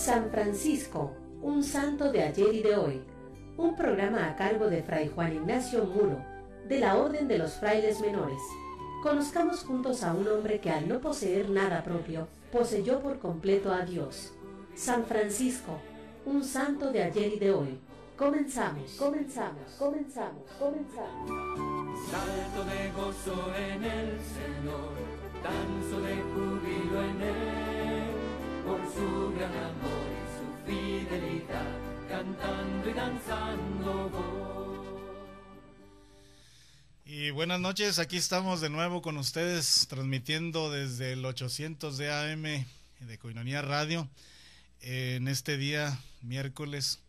San Francisco, un santo de ayer y de hoy. Un programa a cargo de Fray Juan Ignacio Muro, de la Orden de los Frailes Menores. Conozcamos juntos a un hombre que al no poseer nada propio, poseyó por completo a Dios. San Francisco, un santo de ayer y de hoy. Comenzamos, comenzamos, comenzamos, comenzamos. Salto de gozo en el Señor, danzo de júbilo en él por su gran amor y su fidelidad, cantando y danzando Y buenas noches, aquí estamos de nuevo con ustedes, transmitiendo desde el 800 de AM de Coinonía Radio, en este día, miércoles.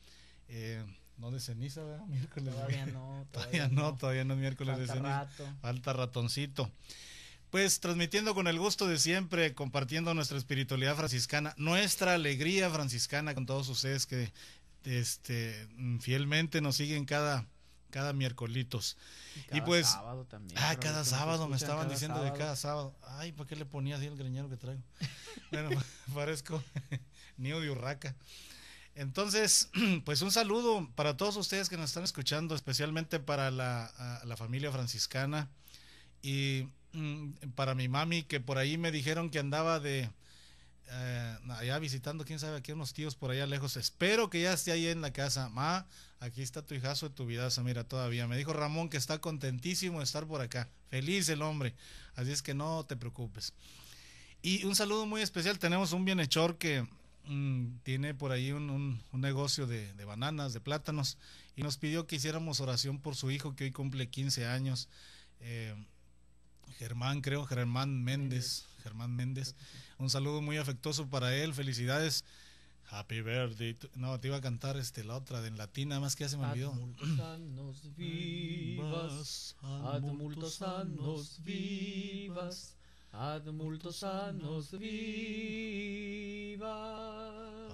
Eh, no de ceniza, ¿verdad? Miércoles. Todavía no. Todavía, no, todavía no es miércoles de ceniza. Falta ratoncito. Pues transmitiendo con el gusto de siempre, compartiendo nuestra espiritualidad franciscana, nuestra alegría franciscana con todos ustedes que este fielmente nos siguen cada cada miércolitos. Y, cada pues sábado también, ah, cada sábado me estaban diciendo de cada sábado. Ay, ¿por qué le ponía así el greñero que traigo? bueno, parezco niño de urraca. Entonces, pues un saludo para todos ustedes que nos están escuchando, especialmente para la, la familia franciscana y Mm, para mi mami, que por ahí me dijeron que andaba de eh, allá visitando, quién sabe, aquí unos tíos por allá lejos. Espero que ya esté ahí en la casa. Ma, aquí está tu hijazo de tu vida, mira, todavía. Me dijo Ramón que está contentísimo de estar por acá. Feliz el hombre. Así es que no te preocupes. Y un saludo muy especial. Tenemos un bienhechor que mm, tiene por ahí un, negocio de, bananas, de plátanos, y nos pidió que hiciéramos oración por su hijo que hoy cumple 15 años. Eh, Germán, creo, Germán Méndez. Germán Méndez. Un saludo muy afectuoso para él. Felicidades. Happy birthday. No, te iba a cantar este, la otra de en latina, más que ya se me olvidó. vivas, vivas, vivas.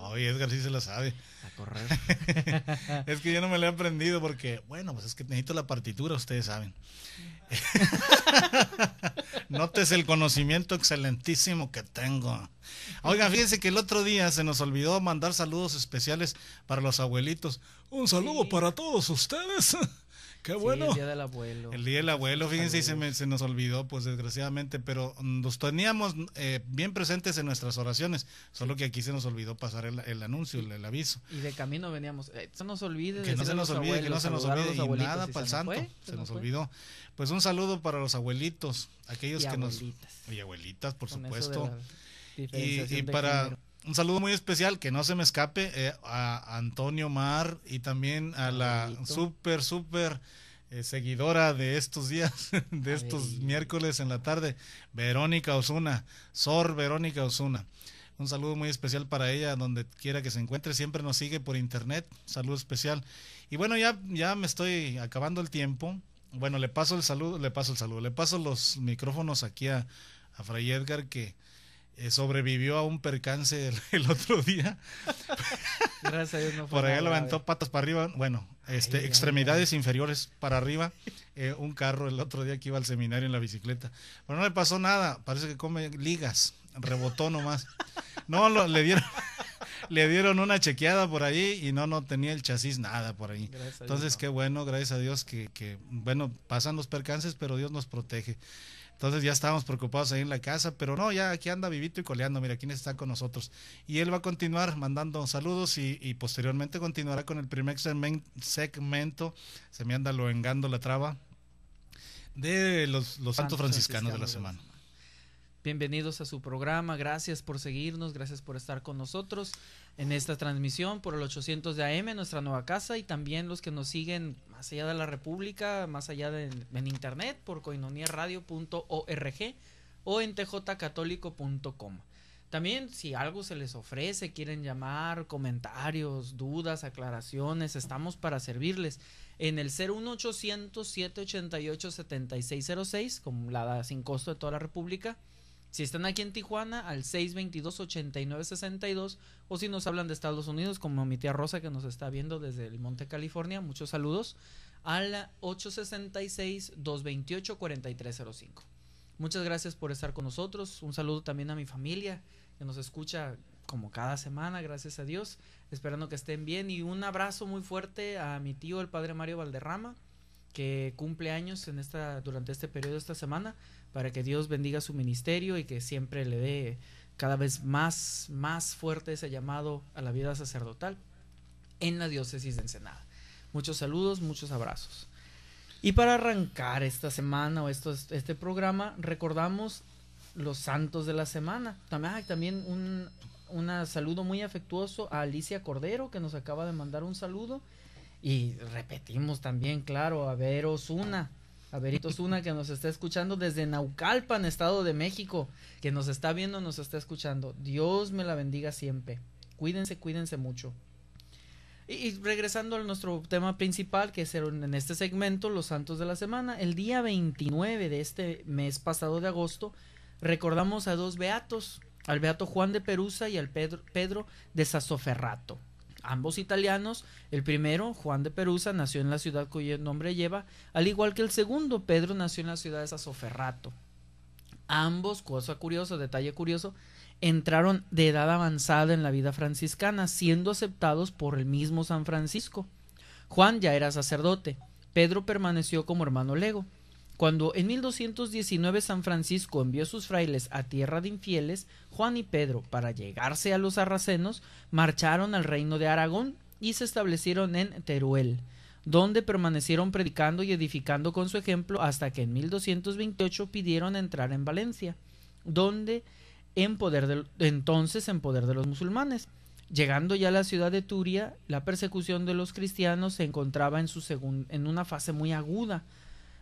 Oye, Edgar sí se la sabe. A correr. es que yo no me la he aprendido porque, bueno, pues es que necesito la partitura, ustedes saben. Notes el conocimiento excelentísimo que tengo. Oiga, fíjense que el otro día se nos olvidó mandar saludos especiales para los abuelitos. Un saludo para todos ustedes. Qué bueno. el día del abuelo. El día del abuelo, fíjense, se, se, nos olvidó, pues desgraciadamente, pero nos teníamos eh, bien presentes en nuestras oraciones, solo que aquí se nos olvidó pasar el, anuncio, el, aviso. Y de camino veníamos, se eh, nos olvide. Que no se nos olvide, que no se nos olvide, y nada para el pues, santo, se, nos, olvidó. Pues un saludo para los abuelitos, aquellos que nos... Y abuelitas, por supuesto. Y, para un saludo muy especial, que no se me escape, eh, a Antonio Mar y también a la súper, súper eh, seguidora de estos días, de estos miércoles en la tarde, Verónica Osuna, Sor Verónica Osuna. Un saludo muy especial para ella, donde quiera que se encuentre, siempre nos sigue por internet. Saludo especial. Y bueno, ya, ya me estoy acabando el tiempo. Bueno, le paso el saludo, le paso el saludo, le paso los micrófonos aquí a, a Fray Edgar que eh, sobrevivió a un percance el, otro día. Gracias a Dios no fue Por allá levantó patas para arriba, bueno, este, extremidades inferiores para arriba. Eh, un carro el otro día que iba al seminario en la bicicleta. Pero no le pasó nada, parece que come ligas, rebotó nomás. No, le dieron le dieron una chequeada por ahí y no, no tenía el chasis nada por ahí. Entonces, qué bueno, gracias a Dios que, que, bueno, pasan los percances, pero Dios nos protege. Entonces ya estábamos preocupados ahí en la casa, pero no, ya aquí anda vivito y coleando, mira quién está con nosotros. Y él va a continuar mandando saludos y, posteriormente continuará con el primer segmento, se me anda lo loengando la traba, de los, santos franciscanos de la semana. Bienvenidos a su programa, gracias por seguirnos, gracias por estar con nosotros en esta transmisión por el 800 de AM, nuestra nueva casa, y también los que nos siguen más allá de la República, más allá en internet, por coinoniaradio.org o en tjcatólico.com. También si algo se les ofrece, quieren llamar, comentarios, dudas, aclaraciones, estamos para servirles. En el 01800 788 como la sin costo de toda la República si están aquí en Tijuana, al 622-8962. O si nos hablan de Estados Unidos, como mi tía Rosa que nos está viendo desde el Monte California, muchos saludos. Al 866-228-4305. Muchas gracias por estar con nosotros. Un saludo también a mi familia que nos escucha como cada semana, gracias a Dios. Esperando que estén bien. Y un abrazo muy fuerte a mi tío, el padre Mario Valderrama, que cumple años en esta, durante este periodo, esta semana para que Dios bendiga su ministerio y que siempre le dé cada vez más, más fuerte ese llamado a la vida sacerdotal en la diócesis de Ensenada. Muchos saludos, muchos abrazos. Y para arrancar esta semana o este programa, recordamos los santos de la semana. También, también un, saludo muy afectuoso a Alicia Cordero, que nos acaba de mandar un saludo. Y repetimos también, claro, a veros una a una Zuna que nos está escuchando desde Naucalpan, Estado de México, que nos está viendo, nos está escuchando. Dios me la bendiga siempre. Cuídense, cuídense mucho. Y, regresando a nuestro tema principal, que es en este segmento, los santos de la semana, el día 29 de este mes pasado de agosto, recordamos a dos beatos, al beato Juan de Perusa y al Pedro, Pedro de Sasoferrato ambos italianos. El primero, Juan de Perusa, nació en la ciudad cuyo nombre lleva, al igual que el segundo, Pedro, nació en la ciudad de Sasoferrato. Ambos, cosa curiosa, detalle curioso, entraron de edad avanzada en la vida franciscana, siendo aceptados por el mismo San Francisco. Juan ya era sacerdote, Pedro permaneció como hermano lego. Cuando en 1219 San Francisco envió sus frailes a tierra de infieles, Juan y Pedro, para llegarse a los arracenos, marcharon al reino de Aragón y se establecieron en Teruel, donde permanecieron predicando y edificando con su ejemplo hasta que en 1228 pidieron entrar en Valencia, donde en poder entonces en poder de los musulmanes. Llegando ya a la ciudad de Turia, la persecución de los cristianos se encontraba en, su en una fase muy aguda,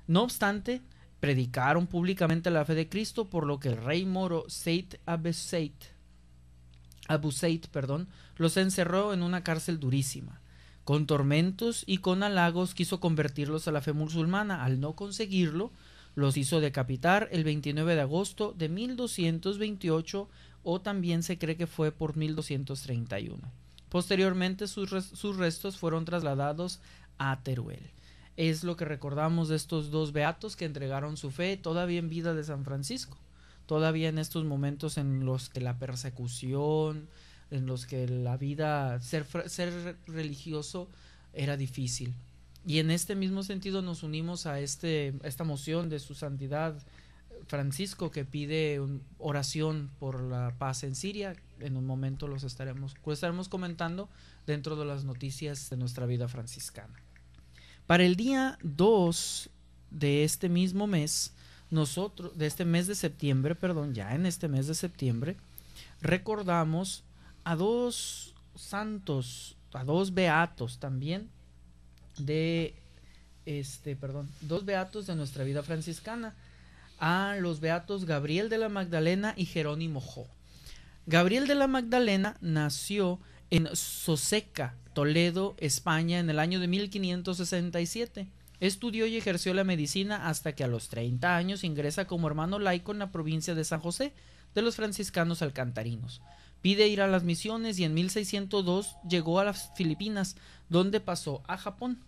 no obstante, predicaron públicamente la fe de Cristo, por lo que el rey moro Seit Abuseit, perdón, los encerró en una cárcel durísima. Con tormentos y con halagos quiso convertirlos a la fe musulmana. Al no conseguirlo, los hizo decapitar el 29 de agosto de 1228 o también se cree que fue por 1231. Posteriormente sus restos fueron trasladados a Teruel es lo que recordamos de estos dos beatos que entregaron su fe todavía en vida de San Francisco, todavía en estos momentos en los que la persecución, en los que la vida, ser, ser religioso era difícil. Y en este mismo sentido nos unimos a este, esta moción de su santidad eh, Francisco que pide oración por la paz en Siria. En un momento los estaremos, los estaremos comentando dentro de las noticias de nuestra vida franciscana. Para el día 2 de este mismo mes, nosotros, de este mes de septiembre, perdón, ya en este mes de septiembre, recordamos a dos santos, a dos beatos también de este, perdón, dos beatos de nuestra vida franciscana, a los beatos Gabriel de la Magdalena y Jerónimo Jo. Gabriel de la Magdalena nació en Soseca, Toledo, España, en el año de 1567. Estudió y ejerció la medicina hasta que a los 30 años ingresa como hermano laico en la provincia de San José de los franciscanos alcantarinos. Pide ir a las misiones y en 1602 llegó a las Filipinas, donde pasó a Japón.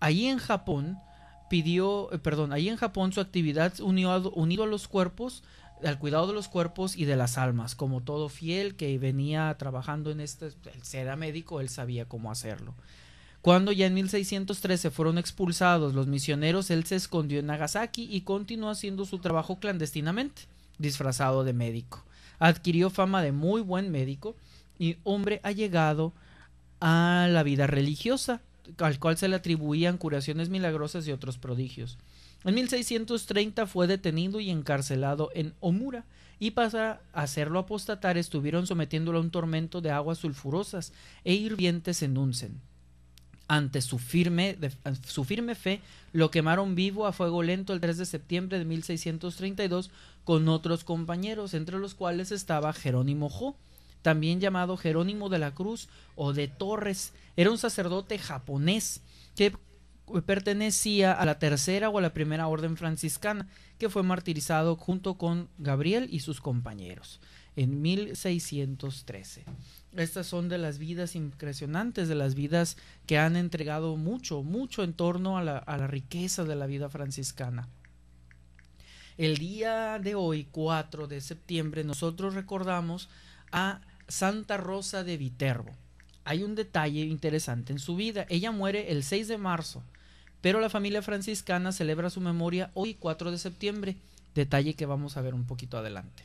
Allí en Japón pidió, eh, perdón, allí en Japón su actividad unió unido a los cuerpos al cuidado de los cuerpos y de las almas, como todo fiel que venía trabajando en este, era médico, él sabía cómo hacerlo. Cuando ya en 1613 fueron expulsados los misioneros, él se escondió en Nagasaki y continuó haciendo su trabajo clandestinamente, disfrazado de médico. Adquirió fama de muy buen médico y hombre ha llegado a la vida religiosa, al cual se le atribuían curaciones milagrosas y otros prodigios. En 1630 fue detenido y encarcelado en Omura y para hacerlo apostatar estuvieron sometiéndolo a un tormento de aguas sulfurosas e hirvientes en uncen. Ante su firme, su firme fe, lo quemaron vivo a fuego lento el 3 de septiembre de 1632 con otros compañeros, entre los cuales estaba Jerónimo Jo, también llamado Jerónimo de la Cruz o de Torres. Era un sacerdote japonés que pertenecía a la tercera o a la primera orden franciscana, que fue martirizado junto con Gabriel y sus compañeros en 1613. Estas son de las vidas impresionantes, de las vidas que han entregado mucho, mucho en torno a la, a la riqueza de la vida franciscana. El día de hoy, 4 de septiembre, nosotros recordamos a Santa Rosa de Viterbo hay un detalle interesante en su vida. Ella muere el 6 de marzo pero la familia franciscana celebra su memoria hoy 4 de septiembre, detalle que vamos a ver un poquito adelante.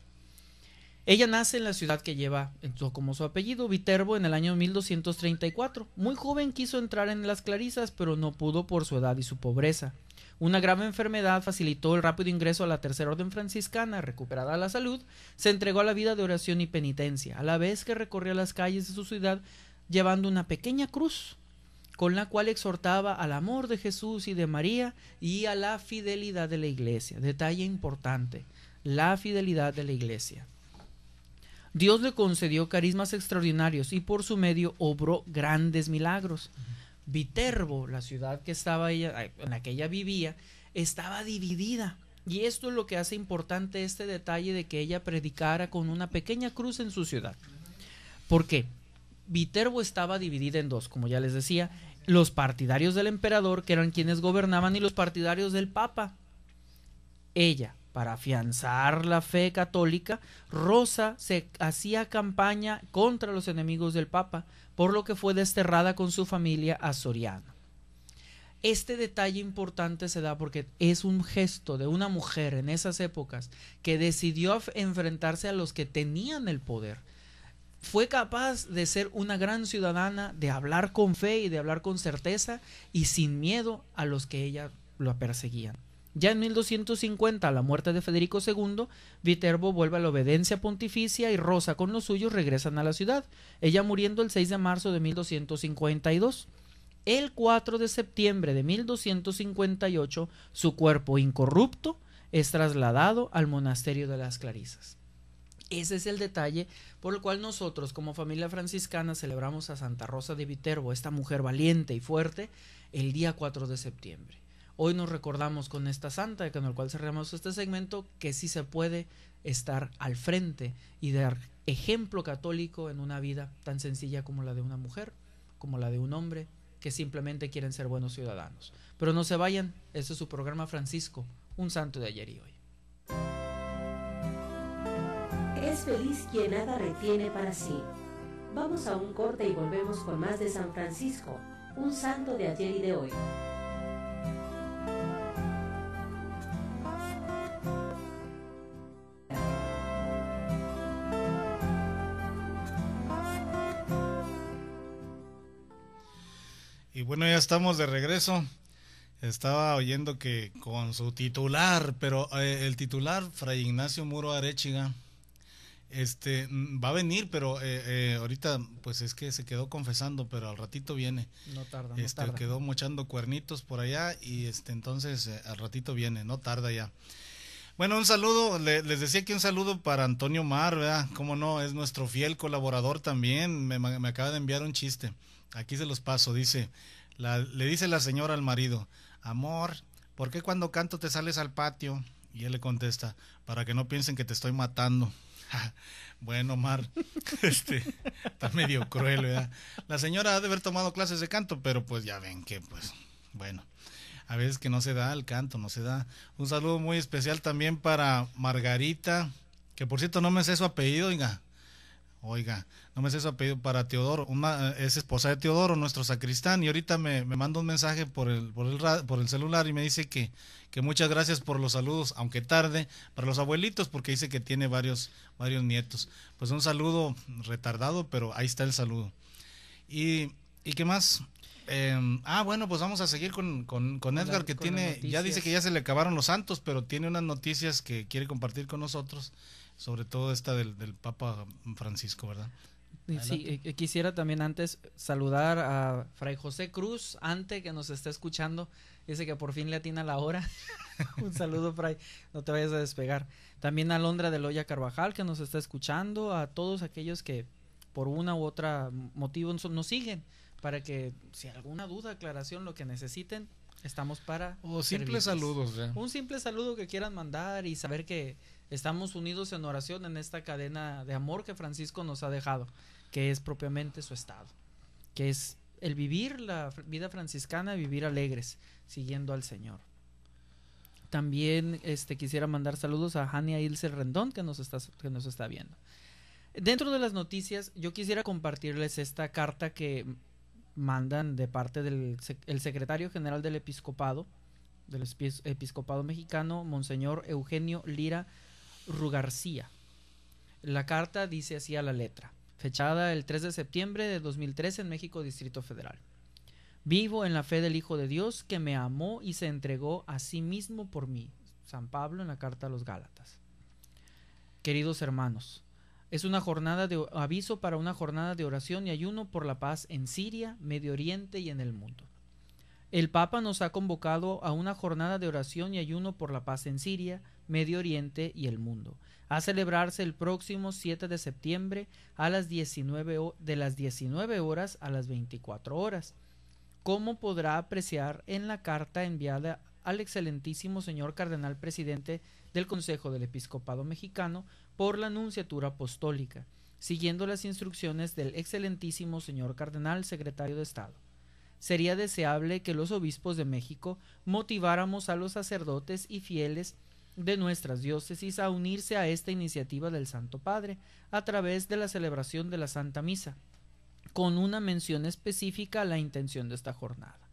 Ella nace en la ciudad que lleva como su apellido, Viterbo, en el año 1234. Muy joven quiso entrar en las Clarisas, pero no pudo por su edad y su pobreza. Una grave enfermedad facilitó el rápido ingreso a la Tercera Orden Franciscana, recuperada la salud, se entregó a la vida de oración y penitencia, a la vez que recorría las calles de su ciudad llevando una pequeña cruz con la cual exhortaba al amor de Jesús y de María y a la fidelidad de la iglesia. Detalle importante, la fidelidad de la iglesia. Dios le concedió carismas extraordinarios y por su medio obró grandes milagros. Viterbo, la ciudad que estaba ella, en la que ella vivía, estaba dividida. Y esto es lo que hace importante este detalle de que ella predicara con una pequeña cruz en su ciudad. ¿Por qué? Viterbo estaba dividida en dos, como ya les decía, los partidarios del emperador, que eran quienes gobernaban, y los partidarios del papa. Ella, para afianzar la fe católica, Rosa se hacía campaña contra los enemigos del papa, por lo que fue desterrada con su familia a Soriano. Este detalle importante se da porque es un gesto de una mujer en esas épocas que decidió enfrentarse a los que tenían el poder, fue capaz de ser una gran ciudadana, de hablar con fe y de hablar con certeza y sin miedo a los que ella lo perseguían. Ya en 1250, a la muerte de Federico II, Viterbo vuelve a la obediencia pontificia y Rosa con los suyos regresan a la ciudad, ella muriendo el 6 de marzo de 1252. El 4 de septiembre de 1258, su cuerpo incorrupto es trasladado al monasterio de las Clarisas. Ese es el detalle por el cual nosotros como familia franciscana celebramos a Santa Rosa de Viterbo, esta mujer valiente y fuerte, el día 4 de septiembre. Hoy nos recordamos con esta santa, con el cual cerramos este segmento, que sí se puede estar al frente y dar ejemplo católico en una vida tan sencilla como la de una mujer, como la de un hombre, que simplemente quieren ser buenos ciudadanos. Pero no se vayan, este es su programa Francisco, un santo de ayer y hoy. Es feliz quien nada retiene para sí. Vamos a un corte y volvemos con más de San Francisco, un santo de ayer y de hoy. Y bueno, ya estamos de regreso. Estaba oyendo que con su titular, pero eh, el titular, Fray Ignacio Muro Arechiga, este, mm, va a venir, pero eh, eh, ahorita, pues es que se quedó confesando, pero al ratito viene. No tarda, no este, Quedó mochando cuernitos por allá y este, entonces eh, al ratito viene, no tarda ya. Bueno, un saludo, les decía que un saludo para Antonio Mar, ¿verdad? Como no, es nuestro fiel colaborador también, me, acaba de enviar un chiste, aquí se los paso, dice, le dice la señora al marido, amor, ¿por qué cuando canto te sales al patio? Y él le contesta, para que no piensen que te estoy matando. Bueno, Mar este, está medio cruel, ¿verdad? La señora ha de haber tomado clases de canto, pero pues ya ven que, pues, bueno, a veces que no se da el canto, no se da. Un saludo muy especial también para Margarita, que por cierto no me sé su apellido, oiga. Oiga, no me sé su apellido para Teodoro. Una, es esposa de Teodoro, nuestro sacristán. Y ahorita me, me manda un mensaje por el, por el, por el celular y me dice que, que, muchas gracias por los saludos, aunque tarde, para los abuelitos, porque dice que tiene varios, varios nietos. Pues un saludo retardado, pero ahí está el saludo. ¿Y, y qué más? Em, ah, bueno, pues vamos a seguir con, con, con Edgar, que tiene, ya dice que ya se le acabaron los santos, pero tiene unas noticias que quiere compartir con nosotros sobre todo esta del, del Papa Francisco, ¿verdad? Sí, eh, quisiera también antes saludar a Fray José Cruz, ante que nos está escuchando. Dice que por fin le atina la hora. Un saludo, Fray. No te vayas a despegar. También a Londra de Loya Carvajal, que nos está escuchando. A todos aquellos que por una u otra motivo nos siguen. Para que si alguna duda, aclaración, lo que necesiten, estamos para. O simples saludos. Un simple saludo que quieran mandar y saber que estamos unidos en oración en esta cadena de amor que Francisco nos ha dejado, que es propiamente su estado, que es el vivir la vida franciscana, vivir alegres, siguiendo al Señor. También este, quisiera mandar saludos a Hania Ilse Rendón, que nos, está, que nos está viendo. Dentro de las noticias, yo quisiera compartirles esta carta que mandan de parte del el secretario general del episcopado, del episcopado mexicano, Monseñor Eugenio Lira Rugarcía. La carta dice así a la letra, fechada el 3 de septiembre de 2013 en México, Distrito Federal. Vivo en la fe del Hijo de Dios que me amó y se entregó a sí mismo por mí. San Pablo en la carta a los Gálatas. Queridos hermanos, es una jornada de aviso para una jornada de oración y ayuno por la paz en Siria, Medio Oriente y en el mundo. El Papa nos ha convocado a una jornada de oración y ayuno por la paz en Siria, Medio Oriente y el mundo, a celebrarse el próximo 7 de septiembre a las 19, de las 19 horas a las 24 horas, como podrá apreciar en la carta enviada al excelentísimo señor cardenal presidente del Consejo del Episcopado Mexicano por la Nunciatura Apostólica, siguiendo las instrucciones del excelentísimo señor cardenal secretario de Estado. Sería deseable que los obispos de México motiváramos a los sacerdotes y fieles de nuestras diócesis a unirse a esta iniciativa del Santo Padre a través de la celebración de la Santa Misa, con una mención específica a la intención de esta jornada.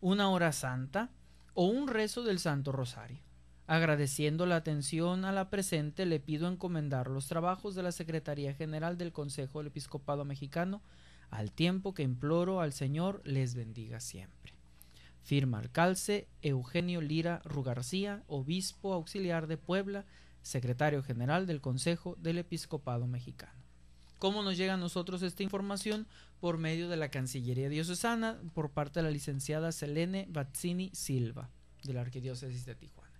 Una hora santa o un rezo del Santo Rosario. Agradeciendo la atención a la presente, le pido encomendar los trabajos de la Secretaría General del Consejo del Episcopado Mexicano, al tiempo que imploro al Señor les bendiga siempre. Firma Alcalce Eugenio Lira Rugarcía, obispo auxiliar de Puebla, secretario general del Consejo del Episcopado Mexicano. ¿Cómo nos llega a nosotros esta información? Por medio de la Cancillería Diocesana, por parte de la licenciada Selene Bazzini Silva, de la Arquidiócesis de Tijuana.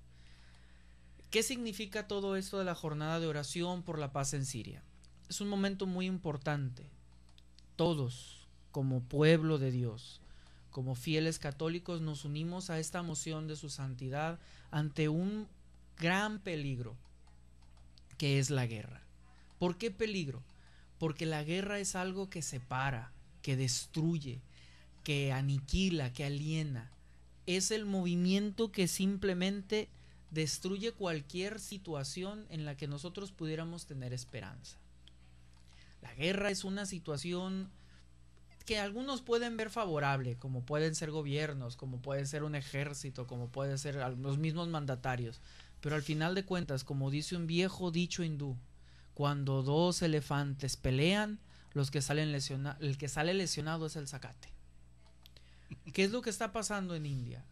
¿Qué significa todo esto de la jornada de oración por la paz en Siria? Es un momento muy importante. Todos, como pueblo de Dios, como fieles católicos nos unimos a esta moción de su santidad ante un gran peligro, que es la guerra. ¿Por qué peligro? Porque la guerra es algo que separa, que destruye, que aniquila, que aliena. Es el movimiento que simplemente destruye cualquier situación en la que nosotros pudiéramos tener esperanza. La guerra es una situación que algunos pueden ver favorable, como pueden ser gobiernos, como puede ser un ejército, como pueden ser los mismos mandatarios. Pero al final de cuentas, como dice un viejo dicho hindú, cuando dos elefantes pelean, los que salen lesiona el que sale lesionado es el zacate. ¿Qué es lo que está pasando en India,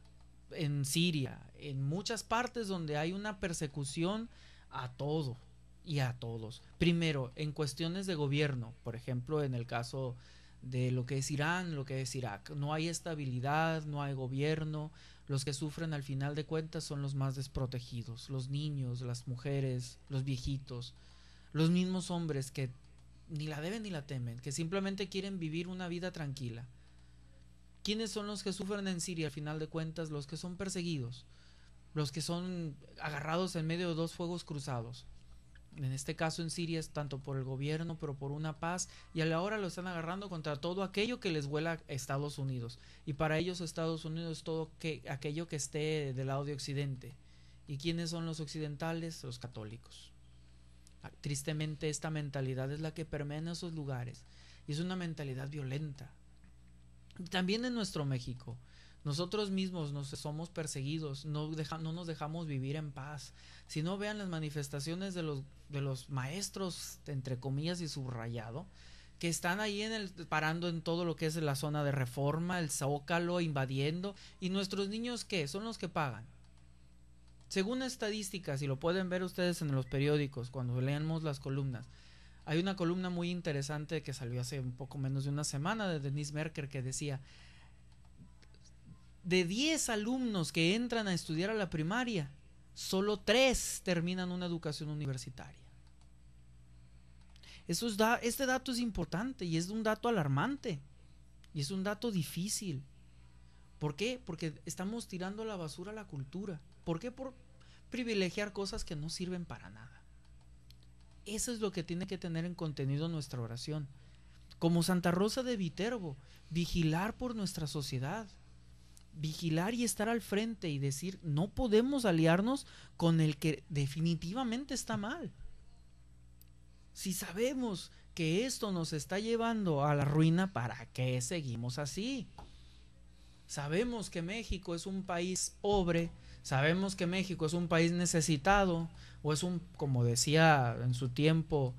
en Siria, en muchas partes donde hay una persecución a todo y a todos? Primero, en cuestiones de gobierno, por ejemplo, en el caso de lo que es Irán, lo que es Irak. No hay estabilidad, no hay gobierno. Los que sufren al final de cuentas son los más desprotegidos, los niños, las mujeres, los viejitos, los mismos hombres que ni la deben ni la temen, que simplemente quieren vivir una vida tranquila. ¿Quiénes son los que sufren en Siria al final de cuentas? Los que son perseguidos, los que son agarrados en medio de dos fuegos cruzados, en este caso en Siria es tanto por el gobierno, pero por una paz, y a la hora lo están agarrando contra todo aquello que les vuela a Estados Unidos. Y para ellos Estados Unidos es todo aquello que esté del lado de Occidente. ¿Y quiénes son los occidentales? Los católicos. Ah, tristemente esta mentalidad es la que permea en esos lugares. Y es una mentalidad violenta. También en nuestro México. Nosotros mismos nos somos perseguidos, no, nos dejamos vivir en paz. Si no vean las manifestaciones de los, de los maestros, entre comillas y subrayado, que están ahí en el, parando en todo lo que es la zona de reforma, el zócalo, invadiendo. ¿Y nuestros niños qué? Son los que pagan. Según estadísticas, y lo pueden ver ustedes en los periódicos, cuando leemos las columnas, hay una columna muy interesante que salió hace un poco menos de una semana de Denise Merker que decía, de 10 alumnos que entran a estudiar a la primaria, solo 3 terminan una educación universitaria. Eso da, este dato es importante y es un dato alarmante y es un dato difícil. ¿Por qué? Porque estamos tirando a la basura la cultura. ¿Por qué? Por privilegiar cosas que no sirven para nada. Eso es lo que tiene que tener en contenido nuestra oración. Como Santa Rosa de Viterbo, vigilar por nuestra sociedad, vigilar y estar al frente y decir, no podemos aliarnos con el que definitivamente está mal. Si sabemos que esto nos está llevando a la ruina, ¿para qué seguimos así? Sabemos que México es un país pobre, sabemos que México es un país necesitado, o es un, como decía en su tiempo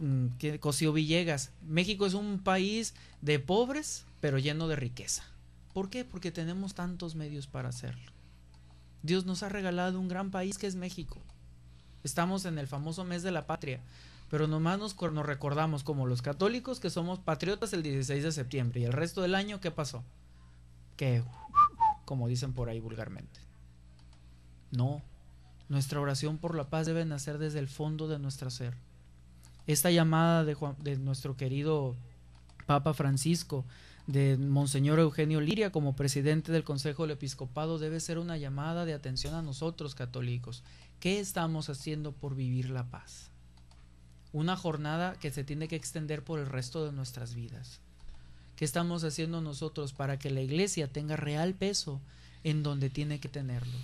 mm, Cosío Villegas, México es un país de pobres, pero lleno de riqueza. ¿Por qué? Porque tenemos tantos medios para hacerlo. Dios nos ha regalado un gran país que es México. Estamos en el famoso mes de la patria, pero nomás nos, nos recordamos como los católicos que somos patriotas el 16 de septiembre y el resto del año, ¿qué pasó? Que, como dicen por ahí vulgarmente. No, nuestra oración por la paz debe nacer desde el fondo de nuestro ser. Esta llamada de, de nuestro querido Papa Francisco de Monseñor Eugenio Liria como presidente del Consejo del Episcopado debe ser una llamada de atención a nosotros católicos. ¿Qué estamos haciendo por vivir la paz? Una jornada que se tiene que extender por el resto de nuestras vidas. ¿Qué estamos haciendo nosotros para que la iglesia tenga real peso en donde tiene que tenerlo?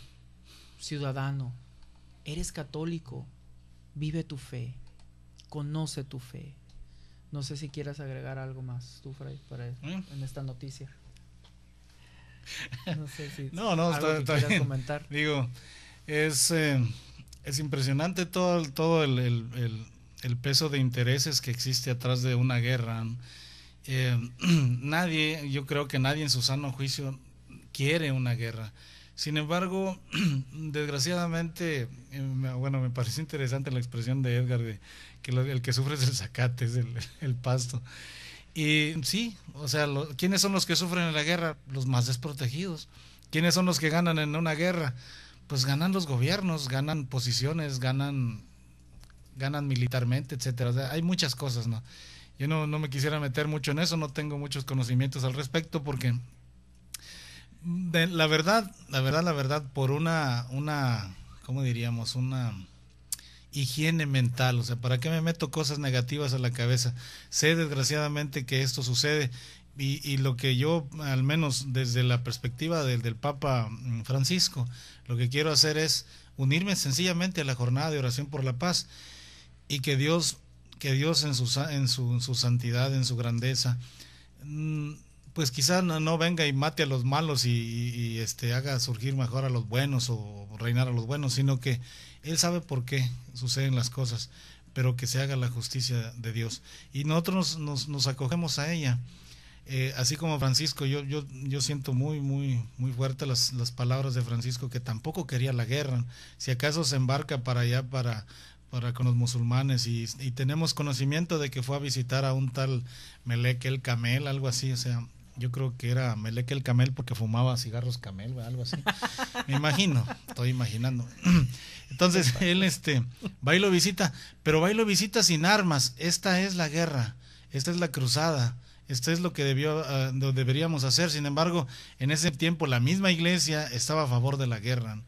Ciudadano, eres católico, vive tu fe, conoce tu fe. No sé si quieras agregar algo más tú, para, mm. en esta noticia. No sé si. no, no, comentar. Digo, eh, es, impresionante todo, todo el, peso de intereses que existe atrás de una guerra. Eh, nadie, yo creo que nadie en su sano juicio quiere una guerra. Sin embargo, desgraciadamente, eh, bueno, me pareció interesante la expresión de Edgar de que el que sufre es el zacate, es el, pasto. Y sí, o sea, ¿quiénes son los que sufren en la guerra? Los más desprotegidos. ¿Quiénes son los que ganan en una guerra? Pues ganan los gobiernos, ganan posiciones, ganan, ganan militarmente, etcétera. hay muchas cosas, ¿no? Yo no, no me quisiera meter mucho en eso, no tengo muchos conocimientos al respecto porque la verdad, la verdad, la verdad, por una, una, ¿cómo diríamos? Una higiene mental, o sea, ¿para qué me meto cosas negativas a la cabeza? Sé desgraciadamente que esto sucede y, lo que yo, al menos desde la perspectiva del, del Papa mm, Francisco, lo que quiero hacer es unirme sencillamente a la jornada de oración por la paz y que Dios, que Dios en su, en su, santidad, en su grandeza, mm, pues quizá no, venga y mate a los malos y, este haga surgir mejor a los buenos o reinar a los buenos, sino que él sabe por qué suceden las cosas, pero que se haga la justicia de Dios. Y nosotros nos, nos, acogemos a ella. Eh, así como Francisco, yo, yo, yo siento muy, muy, muy fuerte las, las palabras de Francisco, que tampoco quería la guerra. Si acaso se embarca para allá, para, para con los musulmanes y, y, tenemos conocimiento de que fue a visitar a un tal Melek el Camel, algo así, o sea, yo creo que era Meleque el Camel porque fumaba cigarros Camel, o algo así. Me imagino, estoy imaginando. Entonces él este va y lo visita, pero va y lo visita sin armas. Esta es la guerra, esta es la cruzada. Esto es lo que debió, ah, deberíamos hacer. Sin embargo, en ese tiempo la misma iglesia estaba a favor de la guerra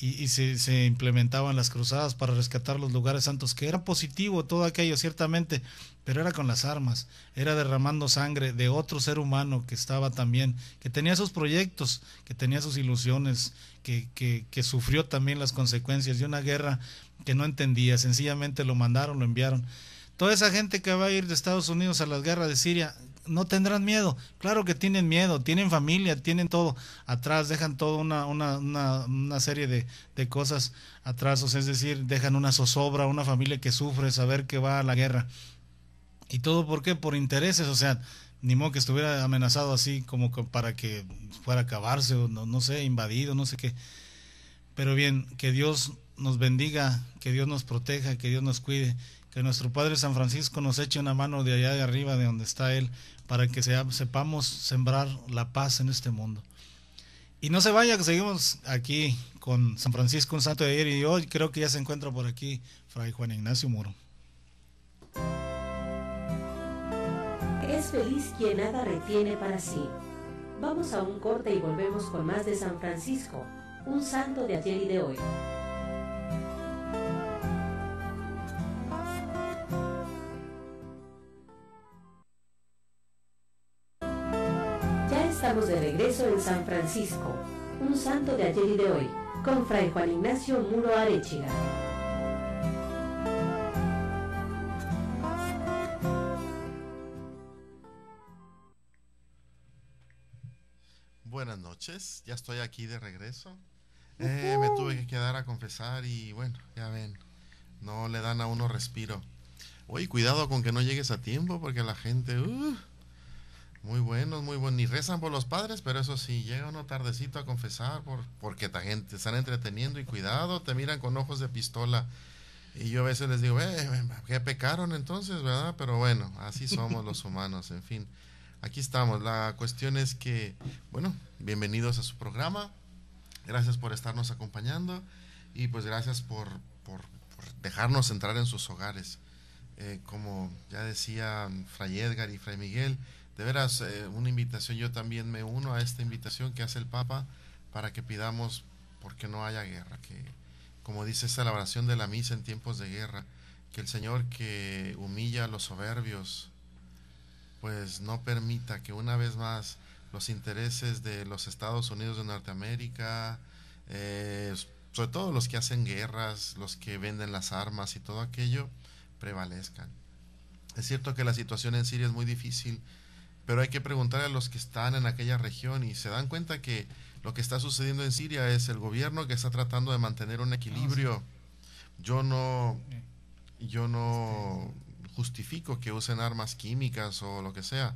y, se, se, implementaban las cruzadas para rescatar los lugares santos, que era positivo todo aquello, ciertamente, pero era con las armas, era derramando sangre de otro ser humano que estaba también, que tenía sus proyectos, que tenía sus ilusiones, que, que, que sufrió también las consecuencias de una guerra que no entendía, sencillamente lo mandaron, lo enviaron. Toda esa gente que va a ir de Estados Unidos a las guerras de Siria, no tendrán miedo. Claro que tienen miedo, tienen familia, tienen todo atrás, dejan toda una, una, una, una serie de, de, cosas atrás, o sea, es decir, dejan una zozobra, una familia que sufre, saber que va a la guerra. ¿Y todo por qué? Por intereses, o sea, ni modo que estuviera amenazado así como para que fuera a acabarse o no, no sé, invadido, no sé qué. Pero bien, que Dios nos bendiga, que Dios nos proteja, que Dios nos cuide, que nuestro Padre San Francisco nos eche una mano de allá de arriba de donde está Él para que sepamos sembrar la paz en este mundo. Y no se vaya, que seguimos aquí con San Francisco, un santo de ayer y hoy. Creo que ya se encuentra por aquí Fray Juan Ignacio Muro. Es feliz quien nada retiene para sí. Vamos a un corte y volvemos con más de San Francisco, un santo de ayer y de hoy. en San Francisco, un santo de ayer y de hoy, con Fray Juan Ignacio Muro Arechiga. Buenas noches, ya estoy aquí de regreso. Eh, me tuve que quedar a confesar y bueno, ya ven, no le dan a uno respiro. Hoy cuidado con que no llegues a tiempo porque la gente... Uh, muy buenos, muy buenos. Ni rezan por los padres, pero eso sí, llega uno tardecito a confesar por, porque te, te están entreteniendo y cuidado, te miran con ojos de pistola. Y yo a veces les digo, eh, ¿qué eh, eh, pecaron entonces, verdad? Pero bueno, así somos los humanos, en fin. Aquí estamos. La cuestión es que, bueno, bienvenidos a su programa. Gracias por estarnos acompañando y pues gracias por, dejarnos entrar en sus hogares. Eh, como ya decía Fray Edgar y Fray Miguel, de veras, eh, una invitación, yo también me uno a esta invitación que hace el Papa para que pidamos porque no haya guerra, que como dice esa oración de la misa en tiempos de guerra, que el Señor que humilla a los soberbios, pues no permita que una vez más los intereses de los Estados Unidos de Norteamérica, eh, sobre todo los que hacen guerras, los que venden las armas y todo aquello, prevalezcan. Es cierto que la situación en Siria es muy difícil, pero hay que preguntar a los que están en aquella región y se dan cuenta que lo que está sucediendo en Siria es el gobierno que está tratando de mantener un equilibrio. Ah, yo no, yo no este. justifico que usen armas químicas o lo que sea.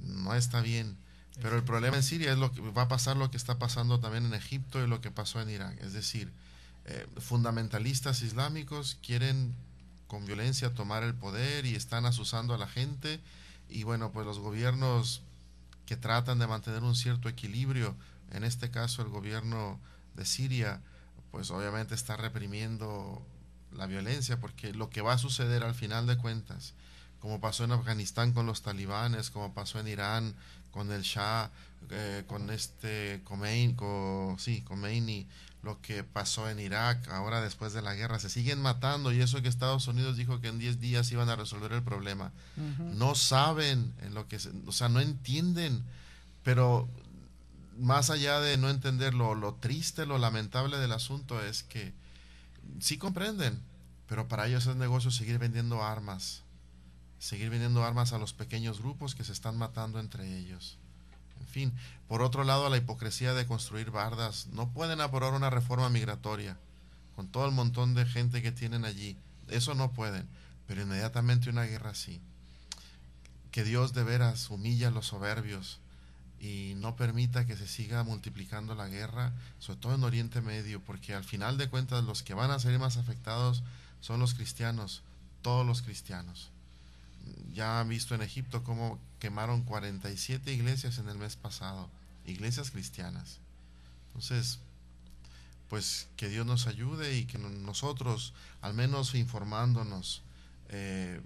No está bien. Pero el este. problema en Siria es lo que va a pasar lo que está pasando también en Egipto y lo que pasó en Irak. Es decir, eh, fundamentalistas islámicos quieren con violencia tomar el poder y están asusando a la gente y bueno, pues los gobiernos que tratan de mantener un cierto equilibrio, en este caso el gobierno de Siria, pues obviamente está reprimiendo la violencia, porque lo que va a suceder al final de cuentas como pasó en Afganistán con los talibanes, como pasó en Irán con el Shah, eh, con este Khomeini, lo que pasó en Irak ahora después de la guerra. Se siguen matando y eso que Estados Unidos dijo que en 10 días iban a resolver el problema. No saben en lo que, o sea, no entienden, pero más allá de no entender lo, lo triste, lo lamentable del asunto es que sí comprenden, pero para ellos es negocio seguir vendiendo armas seguir vendiendo armas a los pequeños grupos que se están matando entre ellos. En fin, por otro lado, la hipocresía de construir bardas. No pueden aprobar una reforma migratoria con todo el montón de gente que tienen allí. Eso no pueden, pero inmediatamente una guerra así. Que Dios de veras humilla a los soberbios y no permita que se siga multiplicando la guerra, sobre todo en Oriente Medio, porque al final de cuentas los que van a ser más afectados son los cristianos, todos los cristianos ya han visto en Egipto cómo quemaron 47 iglesias en el mes pasado, iglesias cristianas. Entonces, pues que Dios nos ayude y que nosotros, al menos informándonos, eh,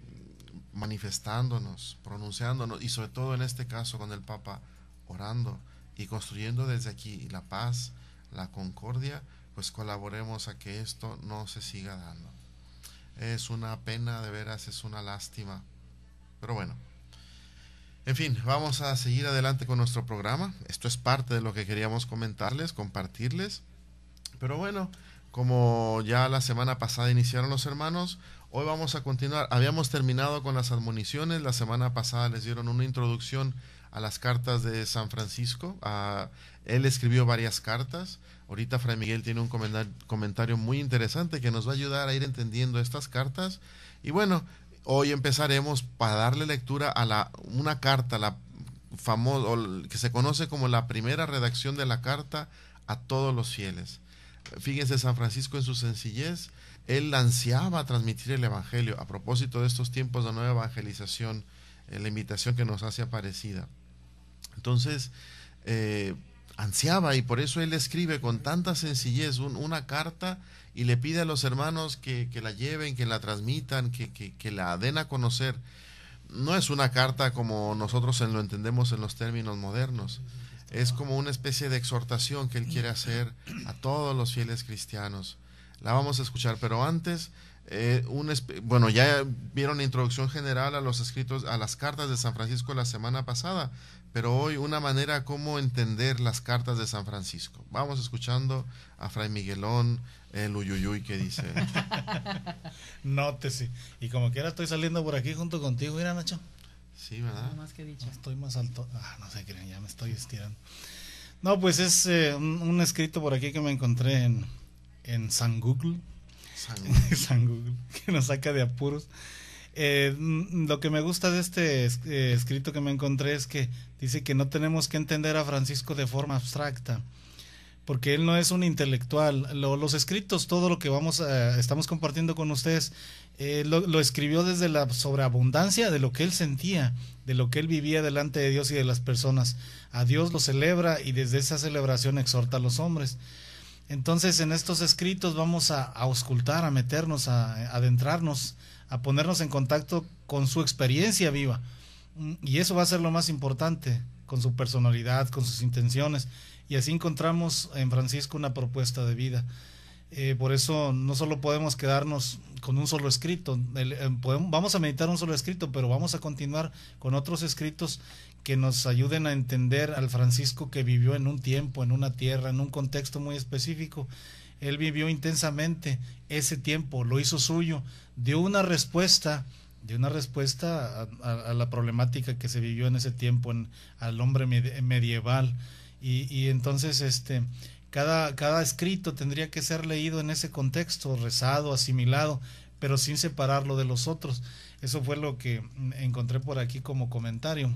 manifestándonos, pronunciándonos y sobre todo en este caso con el Papa, orando y construyendo desde aquí la paz, la concordia, pues colaboremos a que esto no se siga dando. Es una pena, de veras, es una lástima pero bueno. En fin, vamos a seguir adelante con nuestro programa. Esto es parte de lo que queríamos comentarles, compartirles. Pero bueno, como ya la semana pasada iniciaron los hermanos, hoy vamos a continuar. Habíamos terminado con las admoniciones, la semana pasada les dieron una introducción a las cartas de San Francisco. a ah, él escribió varias cartas. Ahorita Fray Miguel tiene un comentario muy interesante que nos va a ayudar a ir entendiendo estas cartas. Y bueno, Hoy empezaremos para darle lectura a la, una carta, la que se conoce como la primera redacción de la carta a todos los fieles. Fíjense, San Francisco en su sencillez, él ansiaba transmitir el Evangelio a propósito de estos tiempos de nueva evangelización, eh, la invitación que nos hace aparecida. Entonces, eh, ansiaba y por eso él escribe con tanta sencillez una carta y le pide a los hermanos que, la lleven, que la transmitan, que, que, la den a conocer. No es una carta como nosotros lo entendemos en los términos modernos. Es como una especie de exhortación que él quiere hacer a todos los fieles cristianos. La vamos a escuchar, pero antes, eh, un, bueno, ya vieron la introducción general a los escritos, a las cartas de San Francisco la semana pasada, pero hoy una manera como entender las cartas de San Francisco. Vamos escuchando a Fray Miguelón, el Uyuyuy que dice. Nótese. Y como quiera estoy saliendo por aquí junto contigo, mira Nacho. Sí, ¿verdad? No, más que dicho. estoy más alto. Ah, no se creen, ya me estoy estirando. No, pues es eh, un, escrito por aquí que me encontré en, en San Google. San Google, que nos saca de apuros. Eh, mm, lo que me gusta de este eh, escrito que me encontré es que dice que no tenemos que entender a Francisco de forma abstracta, porque él no es un intelectual. los escritos, todo lo que vamos a, estamos compartiendo con ustedes, eh, lo, escribió desde la sobreabundancia de lo que él sentía, de lo que él vivía delante de Dios y de las personas. A Dios lo celebra y desde esa celebración exhorta a los hombres. Entonces en estos escritos vamos a, auscultar, a meternos, a adentrarnos a ponernos en contacto con su experiencia viva. Mm, y eso va a ser lo más importante, con su personalidad, con sus intenciones. Y así encontramos en Francisco una propuesta de vida. Eh, por eso no solo podemos quedarnos con un solo escrito, eh, vamos a meditar un solo escrito, pero vamos a continuar con otros escritos que nos ayuden a entender al Francisco que vivió en un tiempo, en una tierra, en un contexto muy específico él vivió intensamente ese tiempo, lo hizo suyo, dio una respuesta, dio una respuesta a, la problemática que se vivió en ese tiempo, en, al hombre medieval. Y, y entonces, este, cada, cada escrito tendría que ser leído en ese contexto, rezado, asimilado, pero sin separarlo de los otros. Eso fue lo que encontré por aquí como comentario.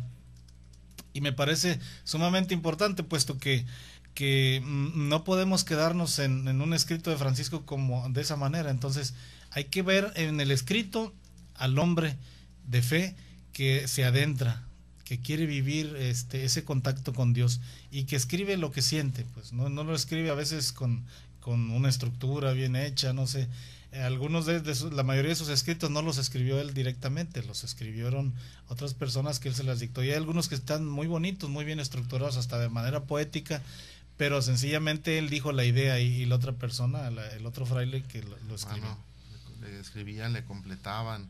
Y me parece sumamente importante, puesto que que mm, no podemos quedarnos en, un escrito de Francisco como de esa manera. Entonces, hay que ver en el escrito al hombre de fe que se adentra, que quiere vivir este, ese contacto con Dios y que escribe lo que siente, pues no, no lo escribe a veces con, con una estructura bien hecha, no sé. Algunos de, la mayoría de sus escritos no los escribió él directamente, los escribieron otras personas que él se las dictó. Y hay algunos que están muy bonitos, muy bien estructurados, hasta de manera poética, pero sencillamente él dijo la idea y, la otra persona, el otro fraile que lo, ah, escribió. Le escribían, le completaban.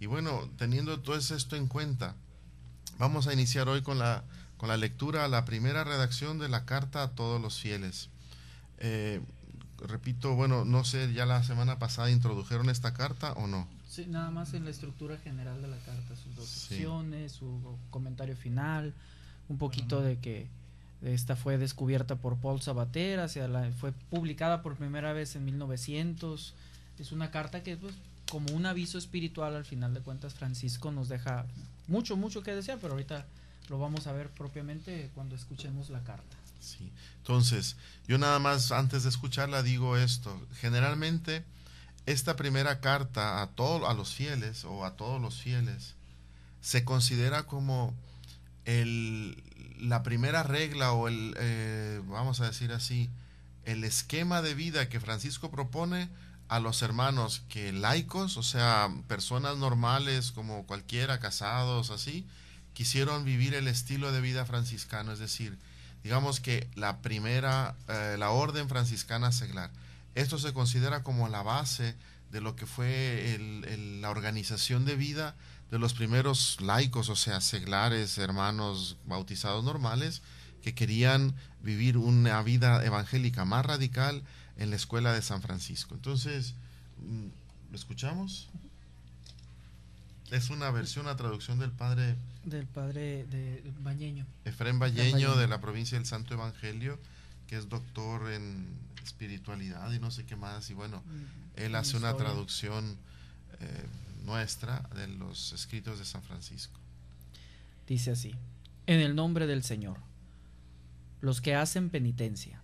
Y bueno, teniendo todo esto en cuenta, vamos a iniciar hoy con la, con la lectura, la primera redacción de la carta a todos los fieles. Eh, repito, bueno, no sé, ya la semana pasada introdujeron esta carta o no. Sí, nada más en la estructura general de la carta, sus dos opciones, su comentario final, un poquito de que esta fue descubierta por Paul Sabater, hacia la, fue publicada por primera vez en 1900. Es una carta que, pues, como un aviso espiritual, al final de cuentas, Francisco nos deja mucho, mucho que desear, pero ahorita lo vamos a ver propiamente cuando escuchemos la carta. Sí, entonces, yo nada más antes de escucharla digo esto. Generalmente, esta primera carta a, todos a los fieles o a todos los fieles se considera como el, la primera regla o el, eh, vamos a decir así, el esquema de vida que Francisco propone a los hermanos que laicos, o sea, personas normales como cualquiera, casados, así, quisieron vivir el estilo de vida franciscano, es decir, digamos que la primera, eh, la orden franciscana seglar. Esto se considera como la base de lo que fue la organización de vida de los primeros laicos, o sea, seglares, hermanos bautizados normales, que querían vivir una vida evangélica más radical en la escuela de San Francisco. Entonces, mm, ¿lo escuchamos? Es una versión, una traducción del padre... Del padre de Valleño. Efrén Valleño, de la provincia del Santo Evangelio, que es doctor en espiritualidad y no sé qué más. Y bueno, mm, él hace una traducción... Eh, nuestra de los escritos de San Francisco. Dice así, en el nombre del Señor, los que hacen penitencia,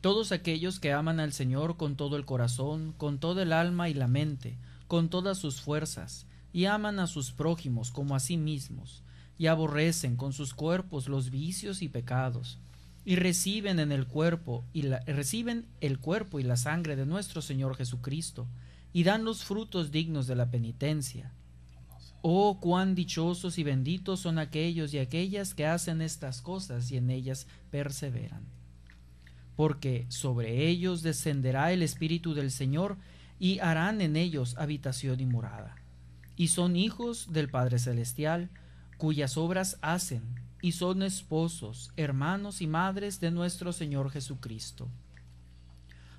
todos aquellos que aman al Señor con todo el corazón, con todo el alma y la mente, con todas sus fuerzas, y aman a sus prójimos como a sí mismos, y aborrecen con sus cuerpos los vicios y pecados, y reciben en el cuerpo y la, reciben el cuerpo y la sangre de nuestro Señor Jesucristo, y dan los frutos dignos de la penitencia. Oh, cuán dichosos y benditos son aquellos y aquellas que hacen estas cosas y en ellas perseveran. Porque sobre ellos descenderá el Espíritu del Señor y harán en ellos habitación y morada. Y son hijos del Padre Celestial, cuyas obras hacen, y son esposos, hermanos y madres de nuestro Señor Jesucristo.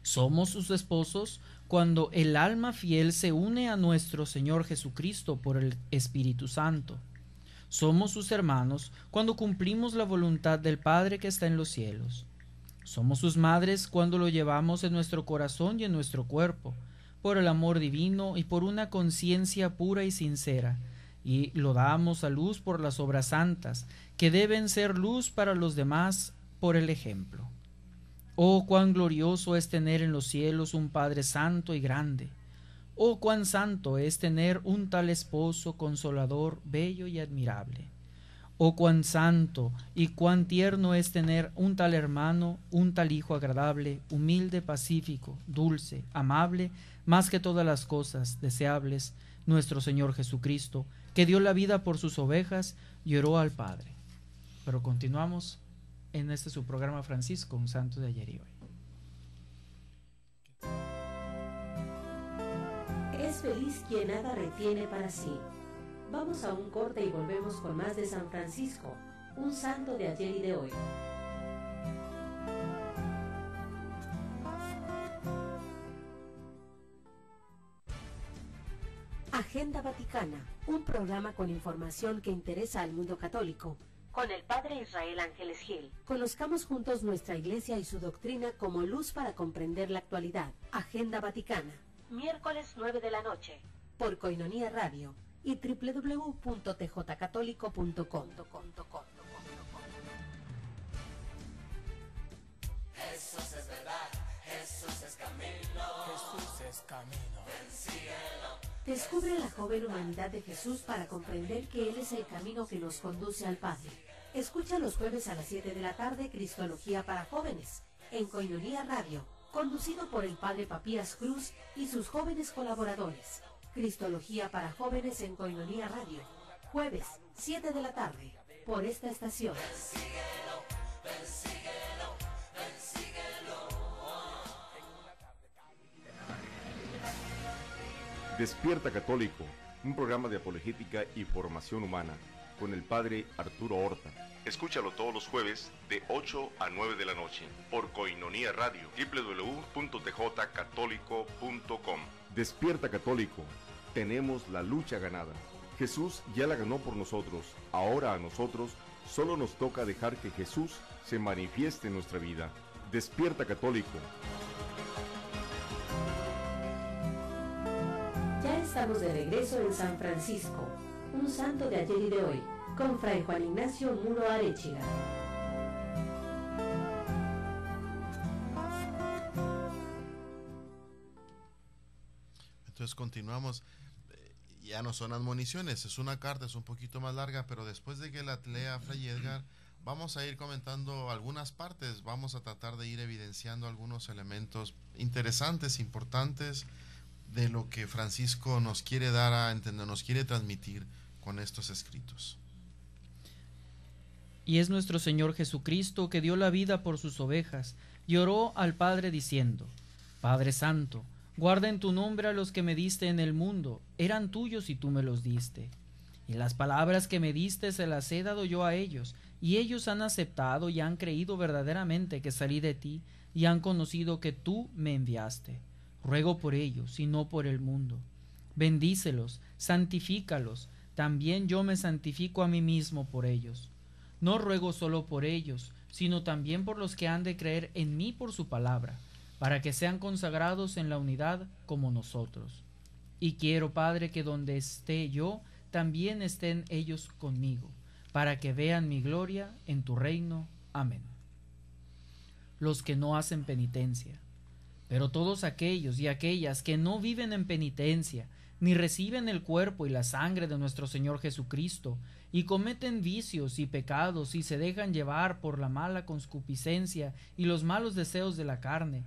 Somos sus esposos cuando el alma fiel se une a nuestro Señor Jesucristo por el Espíritu Santo. Somos sus hermanos cuando cumplimos la voluntad del Padre que está en los cielos. Somos sus madres cuando lo llevamos en nuestro corazón y en nuestro cuerpo, por el amor divino y por una conciencia pura y sincera, y lo damos a luz por las obras santas, que deben ser luz para los demás por el ejemplo. Oh, cuán glorioso es tener en los cielos un Padre santo y grande. Oh, cuán santo es tener un tal esposo consolador, bello y admirable. Oh, cuán santo y cuán tierno es tener un tal hermano, un tal hijo agradable, humilde, pacífico, dulce, amable, más que todas las cosas deseables, nuestro Señor Jesucristo, que dio la vida por sus ovejas, lloró al Padre. Pero continuamos en este su programa Francisco, un santo de ayer y hoy. Es feliz quien nada retiene para sí. Vamos a un corte y volvemos con más de San Francisco, un santo de ayer y de hoy. Agenda Vaticana, un programa con información que interesa al mundo católico con el Padre Israel Ángeles Gil. Conozcamos juntos nuestra Iglesia y su doctrina como luz para comprender la actualidad. Agenda Vaticana. Miércoles 9 de la noche. Por Coinonía Radio y www.tjcatolico.com Jesús es verdad, Jesús es camino, Jesús es camino descubre la joven humanidad de Jesús para comprender que Él es el camino que nos conduce al Padre. Escucha los jueves a las 7 de la tarde Cristología para jóvenes, en Coinonía Radio, conducido por el Padre Papías Cruz y sus jóvenes colaboradores. Cristología para jóvenes en Coinonía Radio, jueves 7 de la tarde, por esta estación. Despierta Católico, un programa de apologética y formación humana con el padre Arturo Horta. Escúchalo todos los jueves de 8 a 9 de la noche por Coinonía Radio, www.tjcatólico.com. Despierta Católico, tenemos la lucha ganada. Jesús ya la ganó por nosotros, ahora a nosotros solo nos toca dejar que Jesús se manifieste en nuestra vida. Despierta Católico. estamos de regreso en San Francisco, un santo de ayer y de hoy, con Fray Juan Ignacio Muro Arechiga. Entonces continuamos. Eh, ya no son admoniciones, es una carta, es un poquito más larga, pero después de que la lea Fray Edgar, vamos a ir comentando algunas partes, vamos a tratar de ir evidenciando algunos elementos interesantes, importantes de lo que Francisco nos quiere dar a entender, nos quiere transmitir con estos escritos. Y es nuestro Señor Jesucristo que dio la vida por sus ovejas y oró al Padre diciendo, Padre Santo, guarda en tu nombre a los que me diste en el mundo, eran tuyos y tú me los diste. Y las palabras que me diste se las he dado yo a ellos, y ellos han aceptado y han creído verdaderamente que salí de ti, y han conocido que tú me enviaste. Ruego por ellos y no por el mundo. Bendícelos, santifícalos, también yo me santifico a mí mismo por ellos. No ruego solo por ellos, sino también por los que han de creer en mí por su palabra, para que sean consagrados en la unidad como nosotros. Y quiero, Padre, que donde esté yo, también estén ellos conmigo, para que vean mi gloria en tu reino. Amén. Los que no hacen penitencia. Pero todos aquellos y aquellas que no viven en penitencia, ni reciben el cuerpo y la sangre de nuestro Señor Jesucristo, y cometen vicios y pecados y se dejan llevar por la mala concupiscencia y los malos deseos de la carne,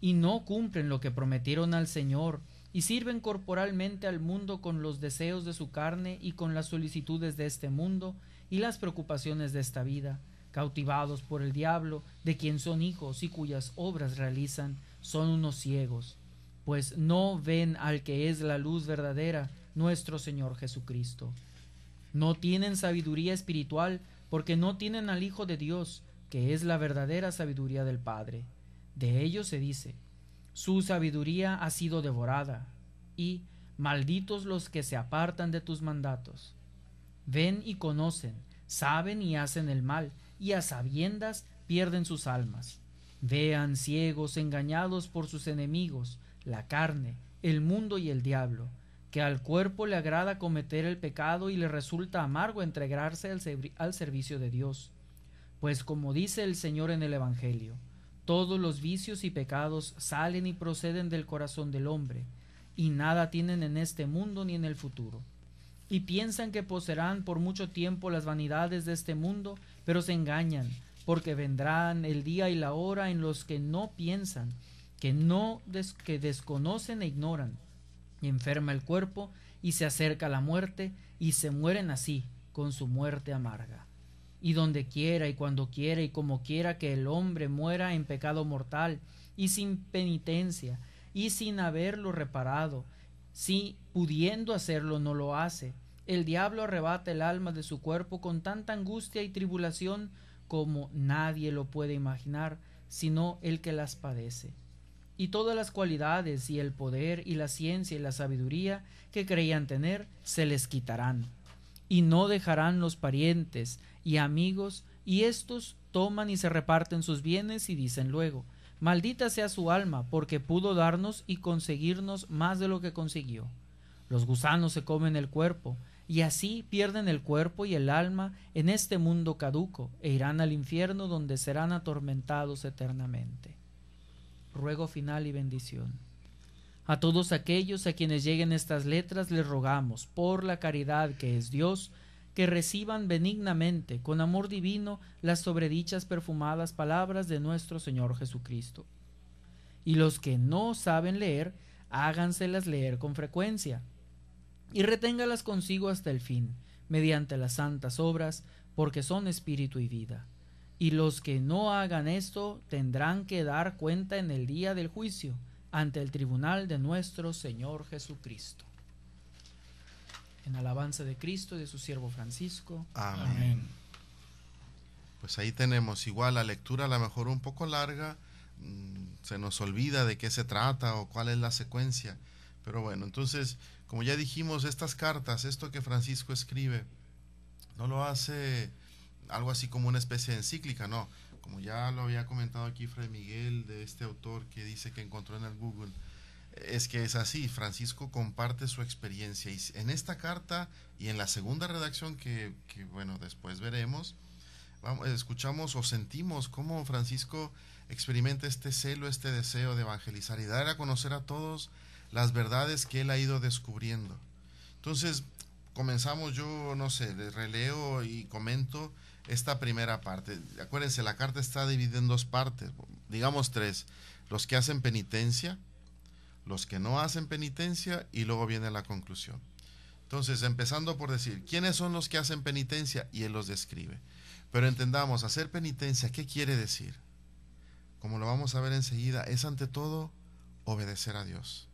y no cumplen lo que prometieron al Señor, y sirven corporalmente al mundo con los deseos de su carne y con las solicitudes de este mundo y las preocupaciones de esta vida, cautivados por el diablo, de quien son hijos y cuyas obras realizan, son unos ciegos, pues no ven al que es la luz verdadera, nuestro Señor Jesucristo. No tienen sabiduría espiritual porque no tienen al Hijo de Dios, que es la verdadera sabiduría del Padre. De ellos se dice, su sabiduría ha sido devorada, y malditos los que se apartan de tus mandatos. Ven y conocen, saben y hacen el mal, y a sabiendas pierden sus almas. Vean ciegos engañados por sus enemigos, la carne, el mundo y el diablo, que al cuerpo le agrada cometer el pecado y le resulta amargo entregarse al, servicio de Dios. Pues como dice el Señor en el Evangelio, todos los vicios y pecados salen y proceden del corazón del hombre, y nada tienen en este mundo ni en el futuro. Y piensan que poseerán por mucho tiempo las vanidades de este mundo, pero se engañan porque vendrán el día y la hora en los que no piensan, que no que desconocen e ignoran, enferma el cuerpo, y se acerca la muerte, y se mueren así, con su muerte amarga. Y donde quiera y cuando quiera y como quiera que el hombre muera en pecado mortal, y sin penitencia, y sin haberlo reparado, si pudiendo hacerlo no lo hace, el diablo arrebata el alma de su cuerpo con tanta angustia y tribulación como nadie lo puede imaginar, sino el que las padece. Y todas las cualidades y el poder y la ciencia y la sabiduría que creían tener se les quitarán. Y no dejarán los parientes y amigos, y éstos toman y se reparten sus bienes y dicen luego, Maldita sea su alma, porque pudo darnos y conseguirnos más de lo que consiguió. Los gusanos se comen el cuerpo, y así pierden el cuerpo y el alma en este mundo caduco e irán al infierno donde serán atormentados eternamente. Ruego final y bendición. A todos aquellos a quienes lleguen estas letras les rogamos, por la caridad que es Dios, que reciban benignamente, con amor divino, las sobredichas perfumadas palabras de nuestro Señor Jesucristo. Y los que no saben leer, háganselas leer con frecuencia, y reténgalas consigo hasta el fin, mediante las santas obras, porque son espíritu y vida. Y los que no hagan esto tendrán que dar cuenta en el día del juicio, ante el tribunal de nuestro Señor Jesucristo. En alabanza de Cristo y de su siervo Francisco. Amén. Pues ahí tenemos igual la lectura, a lo mejor un poco larga, mm, se nos olvida de qué se trata o cuál es la secuencia. Pero bueno, entonces como ya dijimos, estas cartas, esto que Francisco escribe, no lo hace algo así como una especie de encíclica, no. Como ya lo había comentado aquí Fray Miguel, de este autor que dice que encontró en el Google, es que es así, Francisco comparte su experiencia. Y en esta carta y en la segunda redacción que, bueno, después veremos, vamos, escuchamos o sentimos cómo Francisco experimenta este celo, este deseo de evangelizar y dar a conocer a todos las verdades que él ha ido descubriendo. Entonces, comenzamos yo, no sé, le releo y comento esta primera parte. Acuérdense, la carta está dividida en dos partes, digamos tres, los que hacen penitencia, los que no hacen penitencia y luego viene la conclusión. Entonces, empezando por decir, ¿quiénes son los que hacen penitencia? Y él los describe. Pero entendamos, hacer penitencia, ¿qué quiere decir? Como lo vamos a ver enseguida, es ante todo obedecer a Dios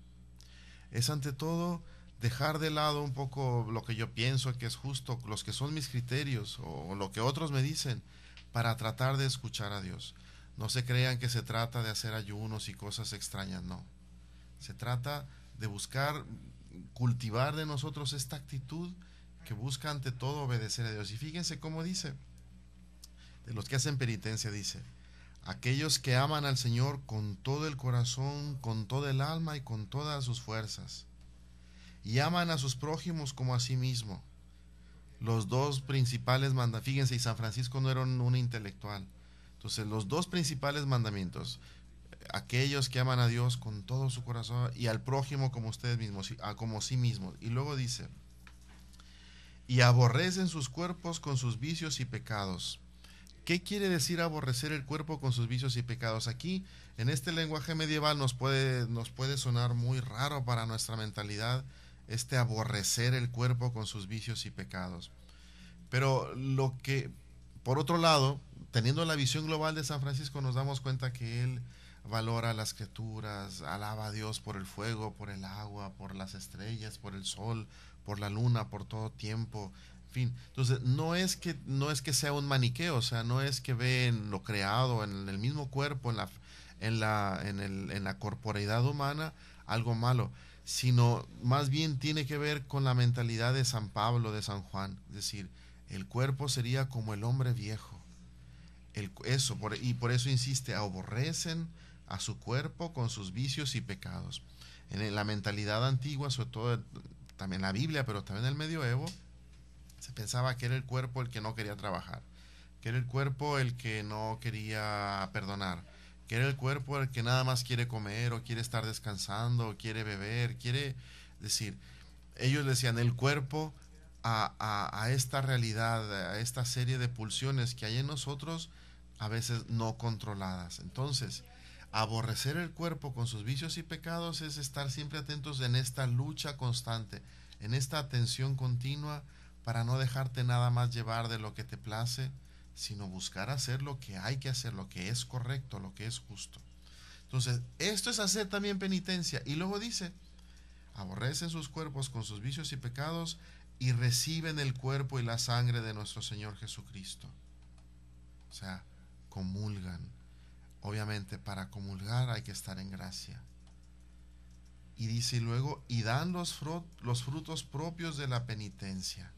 es ante todo dejar de lado un poco lo que yo pienso que es justo, los que son mis criterios o lo que otros me dicen, para tratar de escuchar a Dios. No se crean que se trata de hacer ayunos y cosas extrañas, no. Se trata de buscar, cultivar de nosotros esta actitud que busca ante todo obedecer a Dios. Y fíjense cómo dice, de los que hacen penitencia dice, aquellos que aman al Señor con todo el corazón, con todo el alma y con todas sus fuerzas, y aman a sus prójimos como a sí mismo. Los dos principales mandamientos, fíjense, y San Francisco no era un intelectual. Entonces, los dos principales mandamientos, aquellos que aman a Dios con todo su corazón y al prójimo como ustedes mismos, como sí mismo. Y luego dice, y aborrecen sus cuerpos con sus vicios y pecados ¿Qué quiere decir aborrecer el cuerpo con sus vicios y pecados? Aquí, en este lenguaje medieval, nos puede, nos puede sonar muy raro para nuestra mentalidad este aborrecer el cuerpo con sus vicios y pecados. Pero lo que, por otro lado, teniendo la visión global de San Francisco, nos damos cuenta que él valora las criaturas, alaba a Dios por el fuego, por el agua, por las estrellas, por el sol, por la luna, por todo tiempo, entonces, no es que, no es que sea un maniqueo, o sea, no es que vean lo creado, en el mismo cuerpo, en la, en la, en, en la corporeidad humana, algo malo, sino más bien tiene que ver con la mentalidad de San Pablo, de San Juan, es decir, el cuerpo sería como el hombre viejo. El, eso, y por eso insiste, aborrecen a su cuerpo con sus vicios y pecados. En la mentalidad antigua, sobre todo también la Biblia, pero también el medioevo, se pensaba que era el cuerpo el que no quería trabajar, que era el cuerpo el que no quería perdonar, que era el cuerpo el que nada más quiere comer o quiere estar descansando, o quiere beber, quiere decir, ellos decían, el cuerpo a, a esta realidad, a esta serie de pulsiones que hay en nosotros, a veces no controladas. Entonces, aborrecer el cuerpo con sus vicios y pecados es estar siempre atentos en esta lucha constante, en esta atención continua para no dejarte nada más llevar de lo que te place, sino buscar hacer lo que hay que hacer, lo que es correcto, lo que es justo. Entonces, esto es hacer también penitencia. Y luego dice, aborrecen sus cuerpos con sus vicios y pecados y reciben el cuerpo y la sangre de nuestro Señor Jesucristo. O sea, comulgan. Obviamente para comulgar hay que estar en gracia. Y dice luego, y dan los, frutos propios de la penitencia.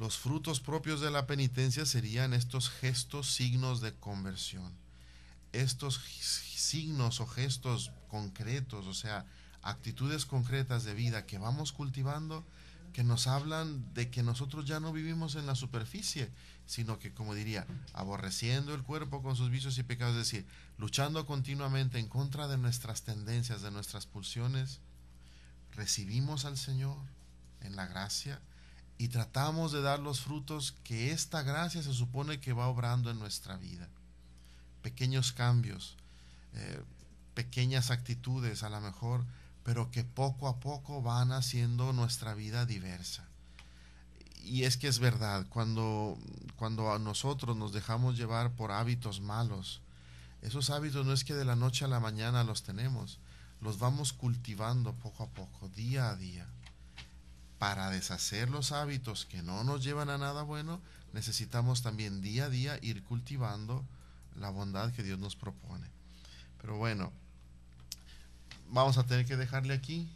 Los frutos propios de la penitencia serían estos gestos, signos de conversión. Estos signos o gestos concretos, o sea, actitudes concretas de vida que vamos cultivando, que nos hablan de que nosotros ya no vivimos en la superficie, sino que, como diría, aborreciendo el cuerpo con sus vicios y pecados, es decir, luchando continuamente en contra de nuestras tendencias, de nuestras pulsiones, recibimos al Señor en la gracia y tratamos de dar los frutos que esta gracia se supone que va obrando en nuestra vida. Pequeños cambios, eh, pequeñas actitudes a lo mejor, pero que poco a poco van haciendo nuestra vida diversa. Y es que es verdad, cuando, cuando a nosotros nos dejamos llevar por hábitos malos, esos hábitos no es que de la noche a la mañana los tenemos, los vamos cultivando poco a poco, día a día para deshacer los hábitos que no nos llevan a nada bueno, necesitamos también día a día ir cultivando la bondad que Dios nos propone. Pero bueno, vamos a tener que dejarle aquí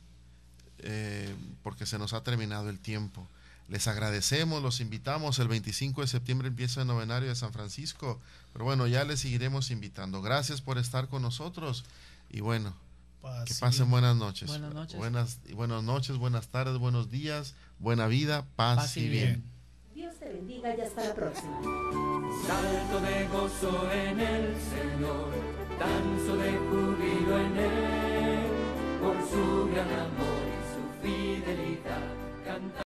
eh, porque se nos ha terminado el tiempo. Les agradecemos, los invitamos. El 25 de septiembre empieza el novenario de San Francisco. Pero bueno, ya les seguiremos invitando. Gracias por estar con nosotros. Y bueno, que pasen buenas noches. Buenas noches. Buenas, buenas noches, buenas tardes, buenos días, buena vida, paz, y bien. Dios te bendiga y hasta la próxima. Salto de gozo en el Señor, danzo de júbilo en Él, por su gran amor y su fidelidad. Canta